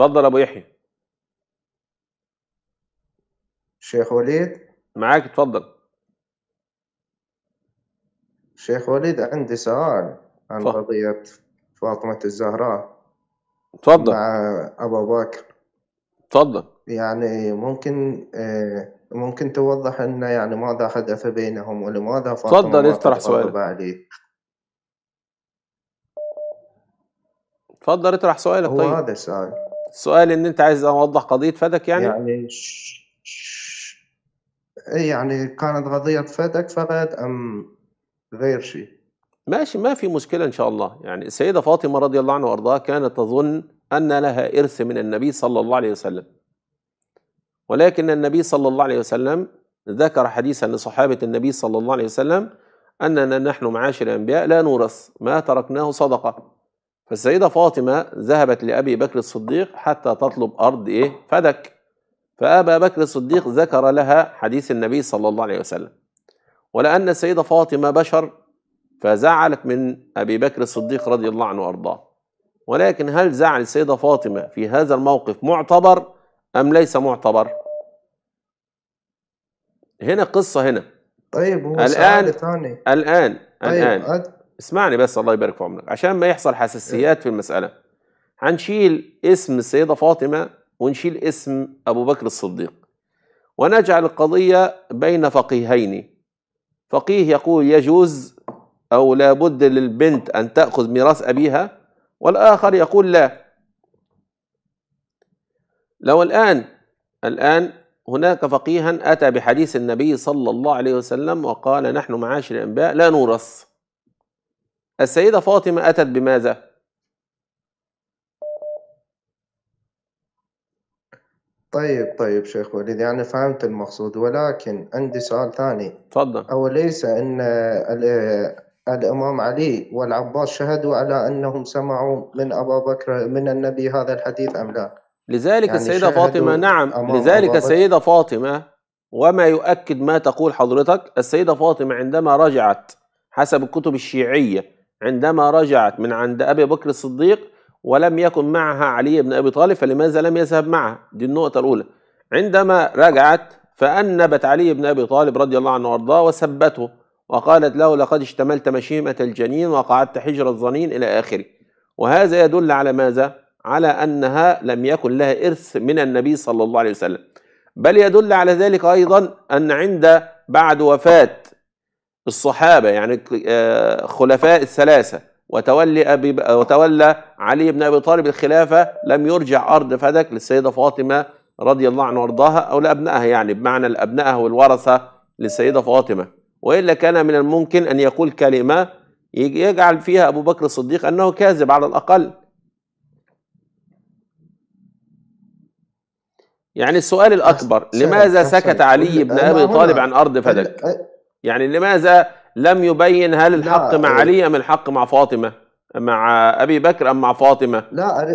اتفضل ابو يحيى شيخ وليد معاك اتفضل شيخ وليد عندي سؤال عن قضية فاطمة الزهراء تفضل مع أبو بكر تفضل يعني ممكن آه، ممكن توضح لنا يعني ماذا حدث بينهم ولماذا فاطمة تفضل اطرح سؤالك تفضل اطرح سؤالك هو طيب هذا السؤال السؤال ان انت عايز اوضح قضيه فدك يعني يعني إيه يعني كانت قضيه فدك فقط ام غير شيء ماشي ما في مشكله ان شاء الله يعني السيده فاطمه رضي الله عنها وارضاها كانت تظن ان لها ارث من النبي صلى الله عليه وسلم ولكن النبي صلى الله عليه وسلم ذكر حديثا لصحابه النبي صلى الله عليه وسلم اننا نحن معاشر الانبياء لا نورث ما تركناه صدقه فالسيدة فاطمة ذهبت لأبي بكر الصديق حتى تطلب أرض إيه؟ فدك فأبا بكر الصديق ذكر لها حديث النبي صلى الله عليه وسلم ولأن السيدة فاطمة بشر فزعلت من أبي بكر الصديق رضي الله عنه وأرضاه ولكن هل زعل السيدة فاطمة في هذا الموقف معتبر أم ليس معتبر؟ هنا قصة هنا طيب هو الآن ثاني الآن طيب الآن اسمعني بس الله يبارك في عمرك عشان ما يحصل حساسيات في المسألة هنشيل اسم السيدة فاطمة ونشيل اسم أبو بكر الصديق ونجعل القضية بين فقيهين فقيه يقول يجوز أو لا بد للبنت أن تأخذ ميراث أبيها والآخر يقول لا لو الآن الآن هناك فقيها أتى بحديث النبي صلى الله عليه وسلم وقال نحن معاشر الأنباء لا نورث السيدة فاطمة أتت بماذا؟ طيب طيب شيخ وليد يعني فهمت المقصود ولكن عندي سؤال ثاني تفضل أوليس أن الإمام علي والعباس شهدوا على أنهم سمعوا من أبا بكر من النبي هذا الحديث أم لا؟ لذلك يعني السيدة فاطمة نعم لذلك السيدة فاطمة وما يؤكد ما تقول حضرتك السيدة فاطمة عندما رجعت حسب الكتب الشيعية عندما رجعت من عند أبي بكر الصديق ولم يكن معها علي بن أبي طالب فلماذا لم يذهب معها دي النقطة الأولى عندما رجعت فأنبت علي بن أبي طالب رضي الله عنه وأرضاه وسبته وقالت له لقد اشتملت مشيمة الجنين وقعدت حجر الظنين إلى آخره وهذا يدل على ماذا؟ على أنها لم يكن لها إرث من النبي صلى الله عليه وسلم بل يدل على ذلك أيضا أن عند بعد وفاة الصحابه يعني آه، خلفاء الثلاثه وتولي ابي وتولى علي بن ابي طالب الخلافه لم يرجع ارض فدك للسيده فاطمه رضي الله عنها وارضاها او لابنائها يعني بمعنى الابنائها والورثه للسيده فاطمه والا كان من الممكن ان يقول كلمه يجعل فيها ابو بكر الصديق انه كاذب على الاقل يعني السؤال الاكبر لماذا سكت علي بن ابي طالب عن ارض فدك يعني لماذا لم يبين هل الحق مع آه، علي أم الحق مع فاطمة مع أبي بكر أم مع فاطمة لا أري...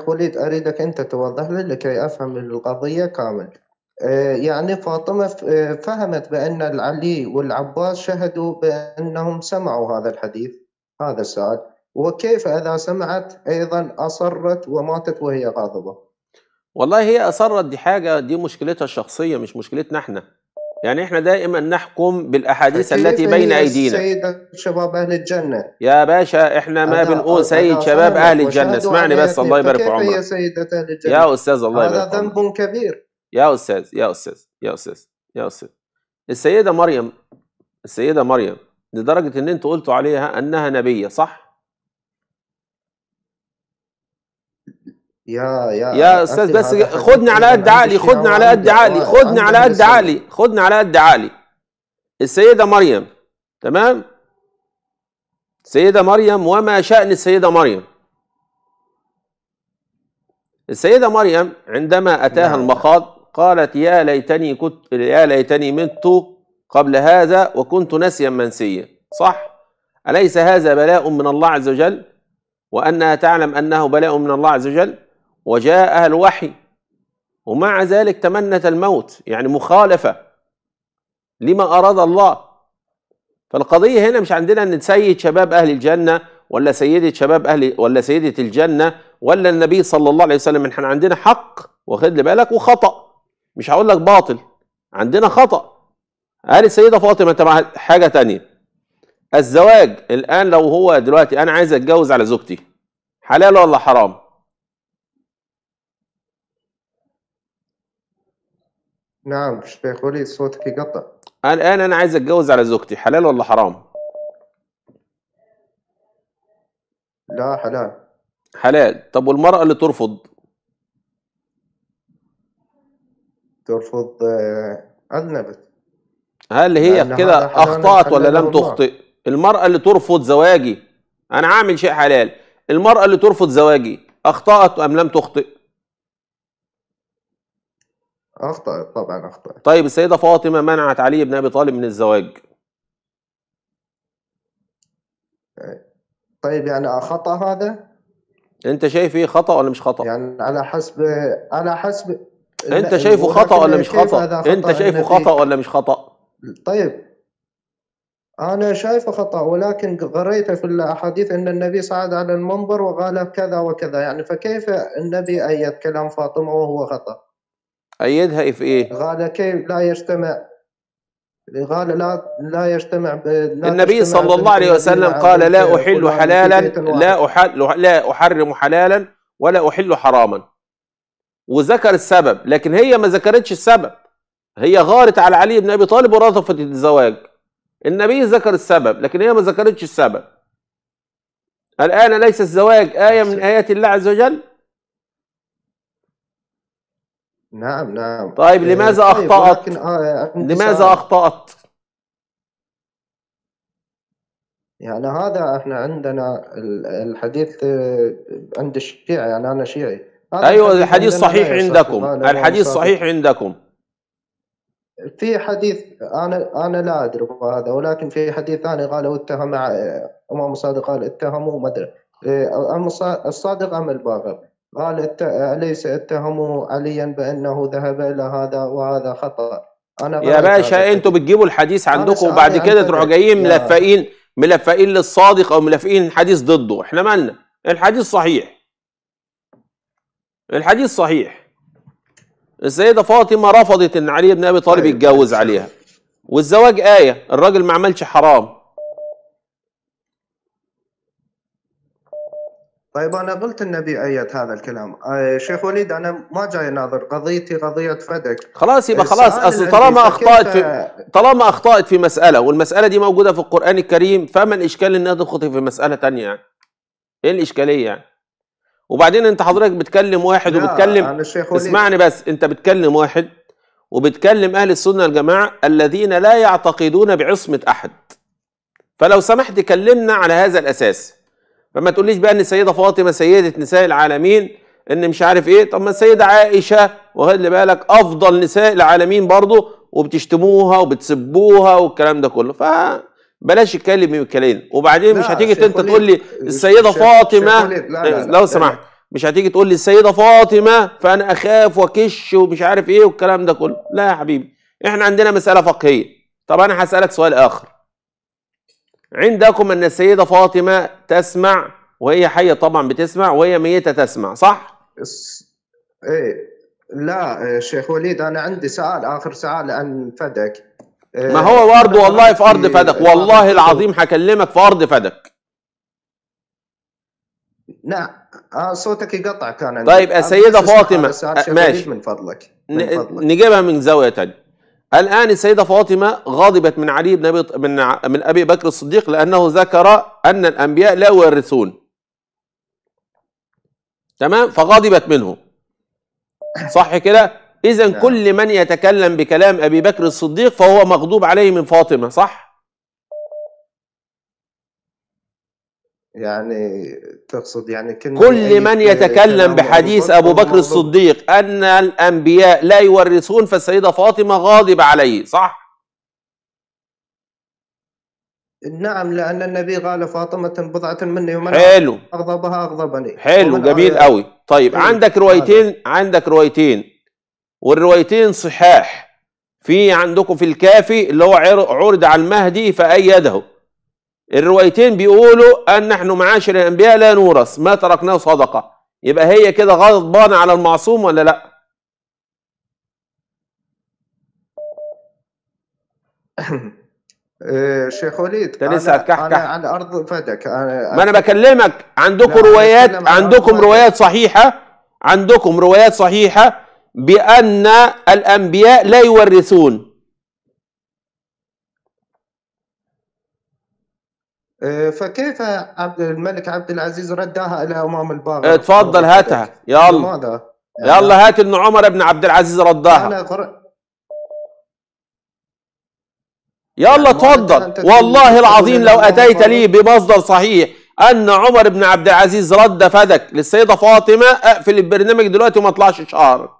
أه... وليد أريدك أنت توضح لي لكي أفهم القضية كامل أه يعني فاطمة آه، فهمت بأن العلي والعباس شهدوا بأنهم سمعوا هذا الحديث هذا السؤال وكيف إذا سمعت أيضا أصرت وماتت وهي غاضبة والله هي أصرت دي حاجة دي مشكلتها الشخصية مش مشكلتنا احنا يعني احنا دائما نحكم بالاحاديث التي بين ايدينا سيد شباب اهل الجنه يا باشا احنا ما بنقول سيد شباب اهل الجنه اسمعني بس الله يبارك في عمرك يا سيدة اهل الجنه يا استاذ الله يبارك هذا ذنب كبير يا استاذ يا استاذ يا استاذ يا استاذ السيده مريم السيده مريم لدرجه ان انتوا قلتوا عليها انها نبيه صح يا يا يا استاذ بس خدني على قد عالي خدني على قد عالي خدني على قد عالي خدني على قد عالي السيده مريم تمام السيده مريم وما شان السيده مريم السيده مريم عندما اتاها نعم. المخاض قالت يا ليتني كنت يا ليتني مت قبل هذا وكنت نسيا منسيا صح اليس هذا بلاء من الله عز وجل وانها تعلم انه بلاء من الله عز وجل وجاءها الوحي ومع ذلك تمنت الموت يعني مخالفة لما أراد الله فالقضية هنا مش عندنا أن سيد شباب أهل الجنة ولا سيدة شباب أهل ولا سيدة الجنة ولا النبي صلى الله عليه وسلم احنا عندنا حق واخد لي بالك وخطأ مش هقول لك باطل عندنا خطأ قال السيدة فاطمة تبع حاجة تانية الزواج الآن لو هو دلوقتي أنا عايز أتجوز على زوجتي حلال ولا حرام؟ نعم مش بيقولي صوتك يقطع الآن أنا عايز أتجوز على زوجتي حلال ولا حرام؟ لا حلال حلال طب والمرأة اللي ترفض؟ ترفض أذنبت آه، هل هي كده أخطأت ولا لم تخطئ؟ المرأة اللي ترفض زواجي أنا عامل شيء حلال المرأة اللي ترفض زواجي أخطأت أم لم تخطئ؟ اخطات طبعا اخطات طيب السيده فاطمه منعت علي بن ابي طالب من الزواج طيب يعني خطا هذا انت شايف ايه خطا ولا مش خطا يعني على حسب على حسب انت شايفه خطا ولا مش خطا, خطأ انت شايفه خطا ولا مش خطا طيب انا شايفه خطا ولكن قريت في الاحاديث ان النبي صعد على المنبر وقال كذا وكذا يعني فكيف النبي ايد كلام فاطمه وهو خطا أيدها في إيه؟ غالة كيف لا يجتمع قال لا لا يجتمع لا النبي صلى الله عليه وسلم قال لا أحل حلالا لا أحل لا أحرم حلالا ولا أحل حراما وذكر السبب لكن هي ما ذكرتش السبب هي غارت على علي بن أبي طالب ورفضت الزواج النبي ذكر السبب لكن هي ما ذكرتش السبب الآن ليس الزواج آية من آيات الله عز وجل نعم نعم طيب لماذا أخطأت؟ طيب أخطأت؟ آه، لماذا أخطأت؟ يعني هذا احنا عندنا الحديث آه، عند الشيعة يعني أنا شيعي أيوه الحديث صحيح عندكم الحديث صحيح عندكم في حديث انا انا لا ادري هذا ولكن في حديث ثاني قالوا اتهم آه، امام الصادق قال اتهموا ما ادري الصادق ام الباغر قال أليس اتهموا عليا بأنه ذهب إلى هذا وهذا خطأ أنا يا باشا أنتوا بتجيبوا الحديث عندكم وبعد كده تروحوا جايين ملفقين ملفقين للصادق أو ملفقين الحديث ضده إحنا مالنا الحديث صحيح الحديث صحيح السيدة فاطمة رفضت إن علي بن أبي طالب طيب، يتجوز طيب. عليها والزواج آية الراجل ما عملش حرام طيب انا قلت ان ايد هذا الكلام آه، شيخ وليد انا ما جاي ناظر قضيتي قضيه فدك خلاص يبقى خلاص اصل طالما اخطات في طالما اخطات في مساله والمساله دي موجوده في القران الكريم فما الاشكال انها تخطئ في مساله ثانيه يعني ايه الاشكاليه يعني وبعدين انت حضرتك بتكلم واحد وبتكلم اسمعني بس انت بتكلم واحد وبتكلم اهل السنه الجماعه الذين لا يعتقدون بعصمه احد فلو سمحت كلمنا على هذا الاساس فما تقوليش بقى ان السيده فاطمه سيده نساء العالمين ان مش عارف ايه طب ما السيده عائشه وخلي بالك افضل نساء العالمين برضه وبتشتموها وبتسبوها والكلام ده كله ف بلاش الكلم يكلين وبعدين مش هتيجي انت تقول لي السيده فاطمه لو سمحت مش هتيجي تقول لي السيده فاطمه فانا اخاف واكش ومش عارف ايه والكلام ده كله لا يا حبيبي احنا عندنا مساله فقهيه طب انا هسالك سؤال اخر عندكم أن السيدة فاطمة تسمع وهي حية طبعا بتسمع وهي ميتة تسمع صح؟ إيه لا إيه، شيخ وليد أنا عندي سؤال آخر سؤال عن فدك إيه، ما هو برضه والله في أرض فدك والله العظيم هكلمك في أرض فدك نعم صوتك يقطع كان عندي طيب السيدة فاطمة ماشي من فضلك, من فضلك. نجيبها من زاوية ثانيه الآن السيدة فاطمة غضبت من علي بن أبي من من أبي بكر الصديق لأنه ذكر أن الأنبياء لا يورثون تمام فغضبت منه صح كده إذا نعم. كل من يتكلم بكلام أبي بكر الصديق فهو مغضوب عليه من فاطمة صح يعني تقصد يعني كل من يتكلم بحديث أبو بكر الصديق أن الأنبياء لا يورثون فالسيدة فاطمة غاضب عليه صح؟ نعم لأن النبي قال فاطمة بضعة مني ومن حلو أغضبها أغضبني حلو جميل قوي طيب حلو. إيه، عندك روايتين عندك روايتين والروايتين صحاح في عندكم في الكافي اللي هو عرض على المهدي فأيده الروايتين بيقولوا أن نحن معاشر الأنبياء لا نورث ما تركناه صدقة يبقى هي كده غضبان على المعصوم ولا لأ آه، شيخ وليد انت لسه هتكحكح على ارض فدك ما انا بكلمك عندكم روايات عندكم روايات صحيحه عندكم روايات صحيحه بان الانبياء لا يورثون آه، فكيف عبد الملك عبد العزيز ردها الى امام الباغي إيه، تفضل هاتها يلا يلا آه، هات ان عمر بن عبد العزيز ردها أنا قر... يلا يعني تفضل والله العظيم لو اتيت لي بمصدر صحيح ان عمر بن عبد العزيز رد فدك للسيده فاطمه اقفل البرنامج دلوقتي وما اطلعش شعرك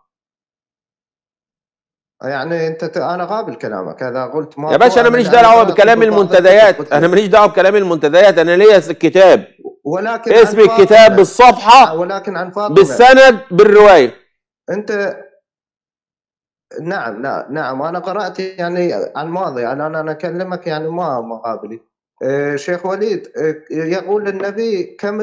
يعني انت ت... انا قابل كلامك هذا قلت ما يا باشا انا ماليش دعوه بكلام المنتديات انا ماليش دعوه بكلام المنتديات انا ليا الكتاب ولكن اسم الكتاب بالصفحه آه، ولكن عن فاطمه بالسند بالروايه انت نعم نعم نعم انا قرات يعني عن الماضي انا انا اكلمك يعني ما مقابلي آه، شيخ وليد آه، يقول النبي كم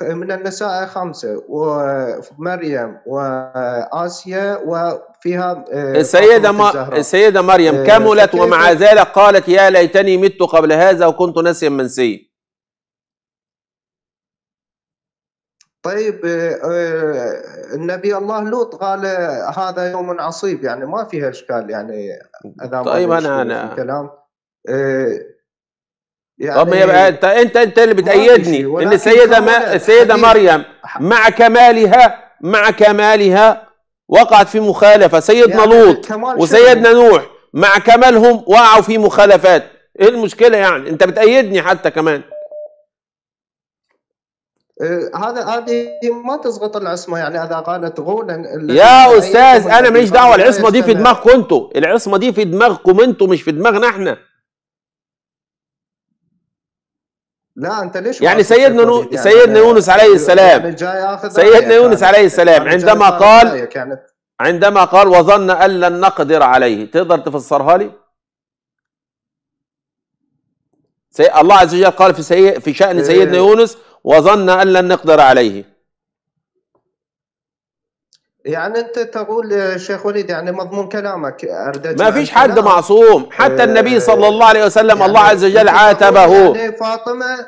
من النساء خمسة ومريم وآسيا وفيها آه، السيدة, ما السيدة مريم كملت ومع ذلك قالت يا ليتني مت قبل هذا وكنت نسيا منسيا طيب النبي الله لوط قال هذا يوم عصيب يعني ما فيها اشكال يعني طيب انا انا الكلام يعني طب يبقى إيه؟ انت انت انت اللي بتأيدني ان السيده ما السيده مريم مع كمالها مع كمالها وقعت في مخالفه سيدنا يعني لوط وسيدنا نوح مع كمالهم وقعوا في مخالفات ايه المشكله يعني انت بتأيدني حتى كمان إيه، هذا هذه ما تسقط العصمه يعني اذا قالت غولا يا استاذ انا ماليش دعوه العصمه دي في دماغكم انتوا العصمه دي في دماغكم انتوا مش في دماغنا احنا لا انت ليش يعني سيدنا نو... يعني سيدنا يونس عليه السلام سيدنا يونس يعني عليه السلام عندما قال كانت. يعني عندما قال وظن ان لن نقدر عليه تقدر تفسرها لي سي... الله عز وجل قال في سي... في شأن سيدنا إيه. يونس وظن ان لن نقدر عليه يعني انت تقول شيخ وليد يعني مضمون كلامك ما فيش حد معصوم حتى آه، النبي صلى الله عليه وسلم يعني الله عز وجل عاتبه يعني فاطمه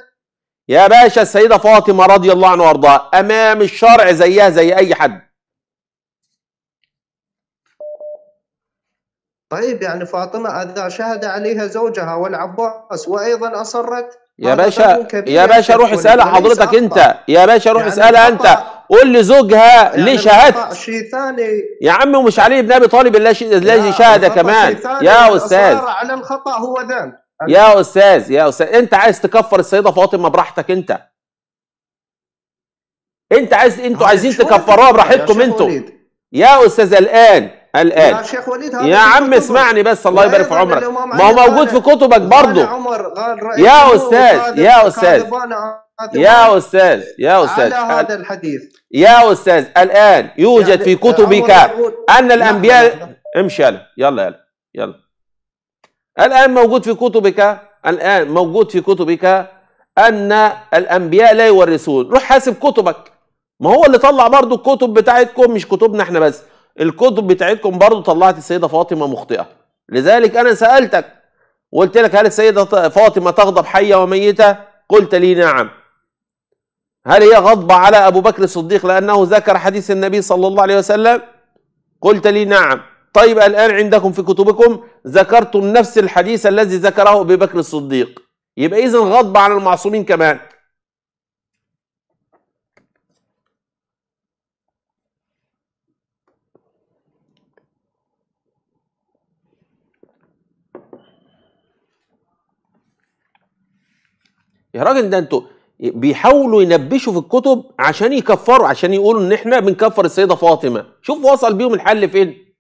يا باشا السيده فاطمه رضي الله عنها وارضاها امام الشرع زيها زي اي حد طيب يعني فاطمه اذا شهد عليها زوجها والعباس وايضا اصرت يا باشا يا باشا روح اسالها حضرتك انت يا باشا روح يعني اسالها انت قول لزوجها يعني ليه شهدت شيء ثاني يا عمي ومش علي بن ابي طالب الذي شهد كمان يا استاذ على الخطا هو ذنب يا استاذ يا استاذ انت عايز تكفر السيده فاطمه براحتك انت انت عايز انتوا آه، عايزين تكفروها براحتكم انتوا يا استاذ الان الان يا شيخ وليد يا عم اسمعني بس الله يبارك في عمرك ما هو موجود في كتبك برضه يا استاذ يا استاذ يا استاذ يا استاذ على هذا الحديث يا استاذ الان يوجد يعني في كتبك ان الانبياء نعم، نعم. امشي يلا يلا يلا يلا الان موجود في كتبك الان موجود في كتبك ان الانبياء لا يورثون روح حاسب كتبك ما هو اللي طلع برضو الكتب بتاعتكم مش كتبنا احنا بس الكتب بتاعتكم برضو طلعت السيده فاطمه مخطئه لذلك انا سالتك وقلت لك هل السيده فاطمه تغضب حيه وميته قلت لي نعم هل هي غضبة على أبو بكر الصديق لأنه ذكر حديث النبي صلى الله عليه وسلم قلت لي نعم طيب الآن عندكم في كتبكم ذكرتم نفس الحديث الذي ذكره أبو بكر الصديق يبقى إذن غضبة على المعصومين كمان يا راجل ده انتوا بيحاولوا ينبشوا في الكتب عشان يكفروا عشان يقولوا ان احنا بنكفر السيده فاطمه شوف وصل بيهم الحل فين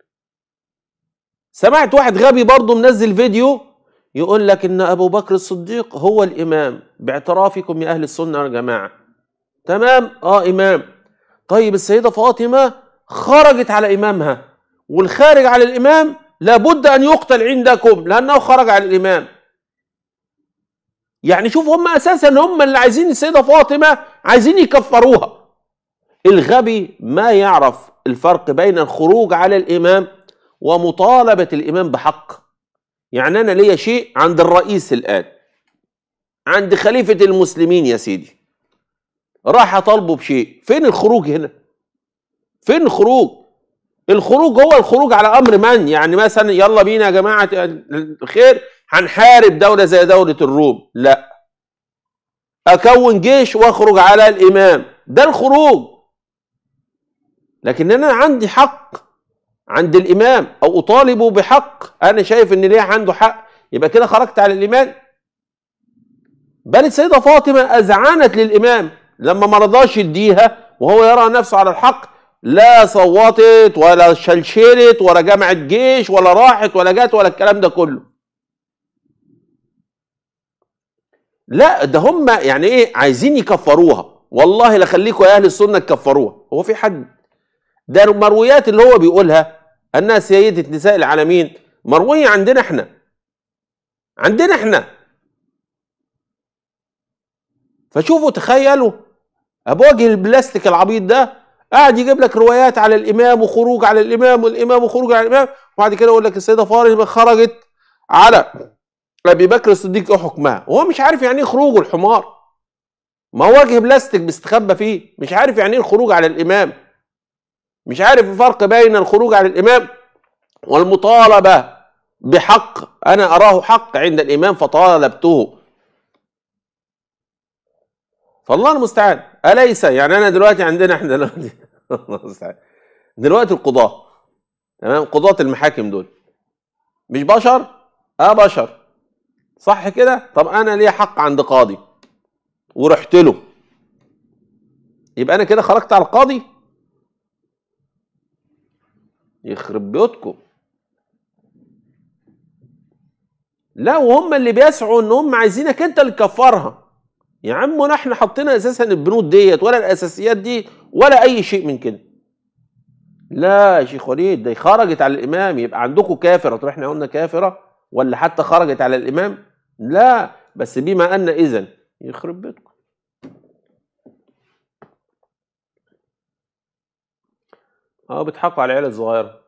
سمعت واحد غبي برضه منزل فيديو يقول لك ان ابو بكر الصديق هو الامام باعترافكم يا اهل السنه يا جماعه تمام اه امام طيب السيده فاطمه خرجت على امامها والخارج على الامام لابد ان يقتل عندكم لانه خرج على الامام يعني شوف هم اساسا هم اللي عايزين السيده فاطمه عايزين يكفروها الغبي ما يعرف الفرق بين الخروج على الامام ومطالبه الامام بحق يعني انا ليا شيء عند الرئيس الان عند خليفه المسلمين يا سيدي راح اطالبه بشيء فين الخروج هنا فين الخروج الخروج هو الخروج على امر من يعني مثلا يلا بينا يا جماعه الخير هنحارب دولة زي دولة الروم لا أكون جيش وأخرج على الإمام ده الخروج لكن أنا عندي حق عند الإمام أو أطالبه بحق أنا شايف إن ليه عنده حق يبقى كده خرجت على الإمام بل السيدة فاطمة أذعنت للإمام لما ما رضاش يديها وهو يرى نفسه على الحق لا صوتت ولا شلشلت ولا جمعت جيش ولا راحت ولا جت ولا الكلام ده كله لا ده هم يعني ايه عايزين يكفروها والله لخليكم يا اهل السنه تكفروها هو في حد ده المرويات اللي هو بيقولها انها سيده نساء العالمين مرويه عندنا احنا عندنا احنا فشوفوا تخيلوا ابو وجه البلاستيك العبيط ده قاعد يجيب لك روايات على الامام وخروج على الامام والامام وخروج على الامام وبعد كده يقول لك السيده فارس خرجت على ابي بكر الصديق ايه حكمها وهو مش عارف يعني ايه خروجه الحمار ما هو وجه بلاستيك مستخبى فيه مش عارف يعني ايه الخروج على الامام مش عارف الفرق بين الخروج على الامام والمطالبه بحق انا اراه حق عند الامام فطالبته فالله المستعان اليس يعني انا دلوقتي عندنا احنا دلوقتي الله المستعان دلوقتي القضاه تمام قضاه المحاكم دول مش بشر اه بشر صح كده طب انا ليه حق عند قاضي ورحت له يبقى انا كده خرجت على القاضي يخرب بيوتكم لا وهم اللي بيسعوا ان هم عايزينك انت اللي تكفرها يا عم ولا احنا حطينا اساسا البنود ديت ولا الاساسيات دي ولا اي شيء من كده لا يا شيخ وليد ده خرجت على الامام يبقى عندكم كافره طب احنا قلنا كافره ولا حتى خرجت على الامام لا بس بما أن إذا يخرب بيتكم اه بيضحكوا على العيله الصغيره